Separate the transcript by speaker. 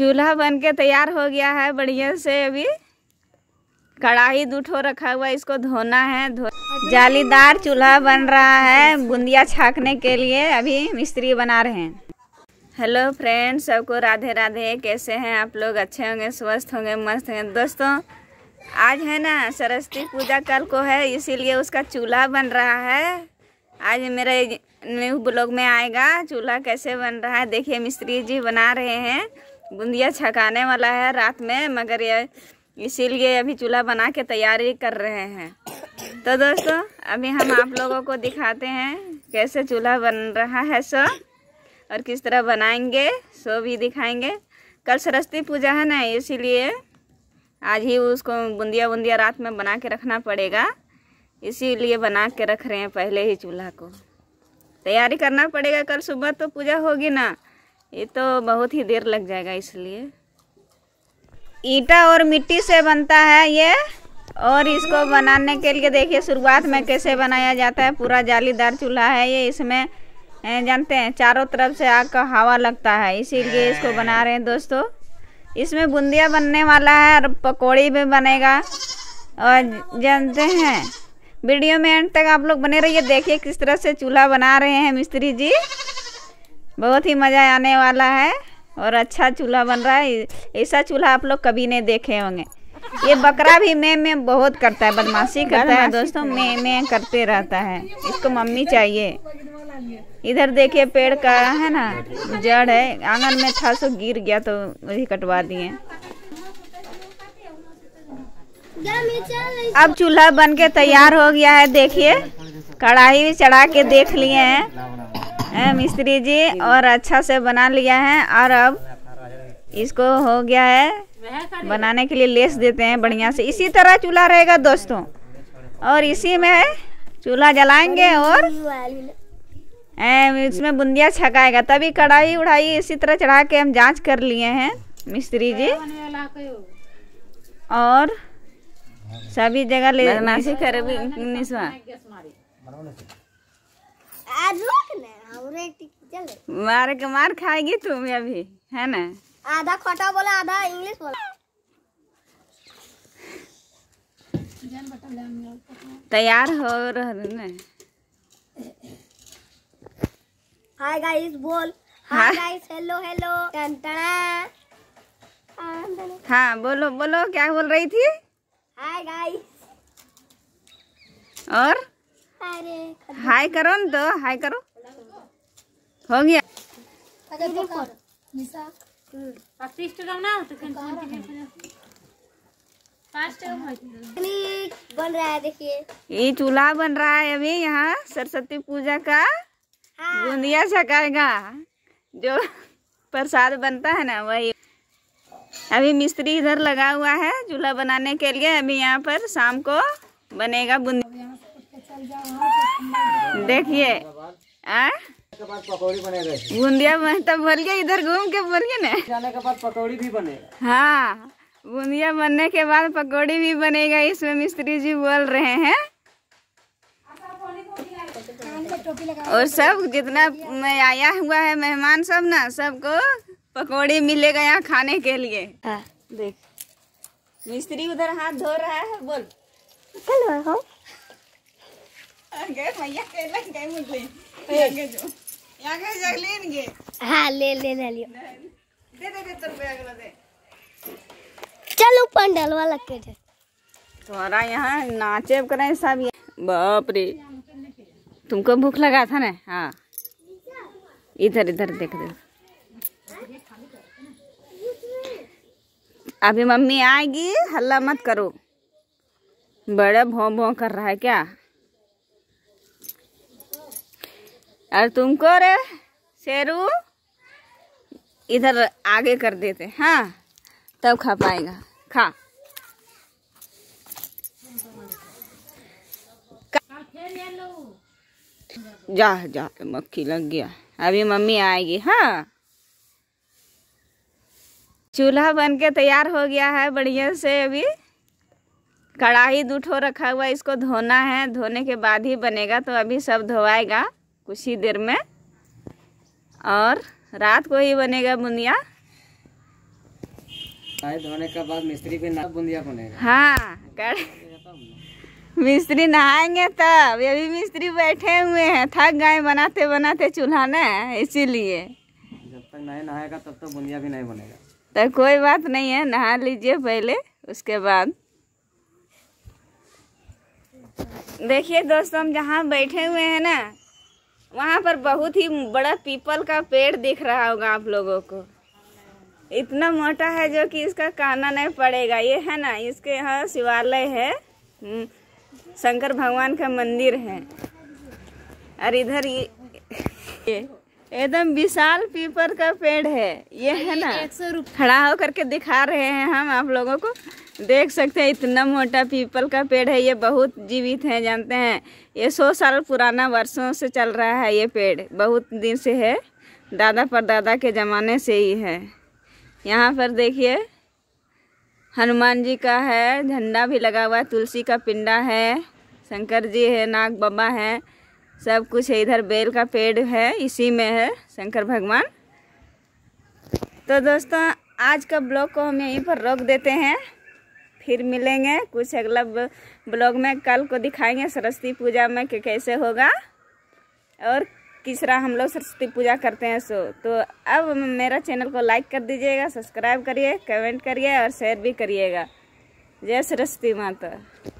Speaker 1: चूल्हा बन के तैयार हो गया है बढ़िया से अभी कढ़ाई दूठो रखा हुआ इसको धोना है धो जालीदार चूल्हा बन रहा है बुंदिया छाकने के लिए अभी मिस्त्री बना रहे हैं हेलो फ्रेंड्स सबको राधे राधे कैसे हैं आप लोग अच्छे होंगे स्वस्थ होंगे मस्त होंगे दोस्तों आज है ना सरस्वती पूजा कल को है इसीलिए उसका चूल्हा बन रहा है आज मेरे न्यू ब्लॉग में आएगा चूल्हा कैसे बन रहा है देखिए मिस्त्री जी बना रहे हैं बूंदिया छकाने वाला है रात में मगर ये इसीलिए अभी चूल्हा बना के तैयारी कर रहे हैं तो दोस्तों अभी हम आप लोगों को दिखाते हैं कैसे चूल्हा बन रहा है सो और किस तरह बनाएंगे सो भी दिखाएंगे कल सरस्वती पूजा है ना इसीलिए आज ही उसको बूंदिया बूंदिया रात में बना के रखना पड़ेगा इसीलिए बना के रख रहे हैं पहले ही चूल्हा को तैयारी करना पड़ेगा कल सुबह तो पूजा होगी ना ये तो बहुत ही देर लग जाएगा इसलिए ईटा और मिट्टी से बनता है ये और इसको बनाने के लिए देखिए शुरुआत में कैसे बनाया जाता है पूरा जालीदार चूल्हा है ये इसमें जानते हैं चारों तरफ से आग का हवा लगता है इसीलिए इसको बना रहे हैं दोस्तों इसमें बूंदिया बनने वाला है और पकौड़ी भी बनेगा और जानते हैं वीडियो में एंड तक आप लोग बने रहिए देखिए किस तरह से चूल्हा बना रहे हैं मिस्त्री जी बहुत ही मज़ा आने वाला है और अच्छा चूल्हा बन रहा है ऐसा चूल्हा आप लोग कभी नहीं देखे होंगे ये बकरा भी मैं मैं बहुत करता है बदमाशी करता है दोस्तों मैं मैं करते रहता है इसको मम्मी चाहिए इधर देखिए पेड़ का है ना जड़ है आंगन में था सो गिर गया तो वही कटवा दिए अब चूल्हा बन के तैयार हो गया है देखिए कढ़ाई भी चढ़ा के देख लिए हैं मिस्त्री जी और अच्छा से बना लिया है और अब इसको हो गया है बनाने के लिए लेस देते हैं बढ़िया से इसी तरह चूल्हा रहेगा दोस्तों और इसी में चूल्हा जलाएंगे और इसमें बुंदिया छकाएगा तभी कढ़ाई उड़ाई इसी तरह चढ़ा के हम जांच कर लिए हैं मिस्त्री जी और सभी जगह ले मार के मार खाएगी तुम अभी है ना आधा खोटा बोला आधा इंग्लिश बोला तैयार हो रहा ना हाय गाइस बोल हाय गाइस हेलो हेलो हाँ बोलो बोलो क्या बोल रही थी हाय गाइस और हाय करो न तो हाय करो अच्छा, हम्म। तो तो तो हो गया बन रहा है देखिए ये चूल्हा बन रहा है अभी यहाँ सरस्वती पूजा का हाँ। बुंदिया छकाएगा जो प्रसाद बनता है ना वही अभी मिस्त्री इधर लगा हुआ है चूल्हा बनाने के लिए अभी यहाँ पर शाम को बनेगा बुंदिया देखिए आ बूंदिया बाद तो बोल गया इधर घूम के बोलिए ना जाने के बाद पकौड़ी भी बनेगा हाँ बूंदिया बनने के बाद पकौड़ी भी बनेगा इसमें मिस्त्री जी बोल रहे हैं और सब जितना मैं आया हुआ है मेहमान सब ना सबको पकौड़ी मिलेगा यहाँ खाने के लिए हाँ। देख मिस्त्री उधर हाथ धो रहा है बोल चलो भैया हाँ, चलो पंडल वाला के दे तुम्हारा यहाँ नाचे करे सब बाप रे तुमको भूख लगा था ना हाँ इधर इधर देख दे अभी मम्मी आएगी हल्ला मत करो बड़ा भों भों कर रहा है क्या और तुमको रे शेरू इधर आगे कर देते हाँ तब खा पाएगा खा जा जा मक्खी लग गया अभी मम्मी आएगी हाँ चूल्हा बन के तैयार हो गया है बढ़िया से अभी कढ़ाई दूठो रखा हुआ इसको धोना है धोने के बाद ही बनेगा तो अभी सब धोवाएगा कुछ ही देर में और रात को ही बनेगा बुंदिया धोने के बाद मिस्त्री भी बुंदिया बनेगा हाँ कर मिस्त्री नहाएंगे तब ये भी मिस्त्री बैठे हुए हैं थक गए बनाते बनाते चूल्हा न इसीलिए जब तक नहीं नहाएगा तब तक तो बुंदिया भी नहीं बनेगा तो कोई बात नहीं है नहा लीजिए पहले उसके बाद देखिए दोस्तों हम जहाँ बैठे हुए हैं ना वहाँ पर बहुत ही बड़ा पीपल का पेड़ दिख रहा होगा आप लोगों को इतना मोटा है जो कि इसका कहना नहीं पड़ेगा ये है ना इसके यहाँ शिवालय है हम्म, शंकर भगवान का मंदिर है और इधर ये, ये। एकदम विशाल पीपर का पेड़ है ये है ना एक सौ रूपये खड़ा होकर के दिखा रहे हैं हम आप लोगों को देख सकते हैं इतना मोटा पीपल का पेड़ है ये बहुत जीवित है जानते हैं ये सौ साल पुराना वर्षों से चल रहा है ये पेड़ बहुत दिन से है दादा परदादा के ज़माने से ही है यहाँ पर देखिए हनुमान जी का है झंडा भी लगा हुआ है तुलसी का पिंडा है शंकर जी है नाग बाबा है सब कुछ है इधर बेल का पेड़ है इसी में है शंकर भगवान तो दोस्तों आज का ब्लॉग को हम यहीं पर रोक देते हैं फिर मिलेंगे कुछ अगला ब्लॉग में कल को दिखाएंगे सरस्वती पूजा में कि कैसे होगा और किस तरह हम लोग सरस्वती पूजा करते हैं सो तो अब मेरा चैनल को लाइक कर दीजिएगा सब्सक्राइब करिए कमेंट करिए और शेयर भी करिएगा जय सरस्वती माता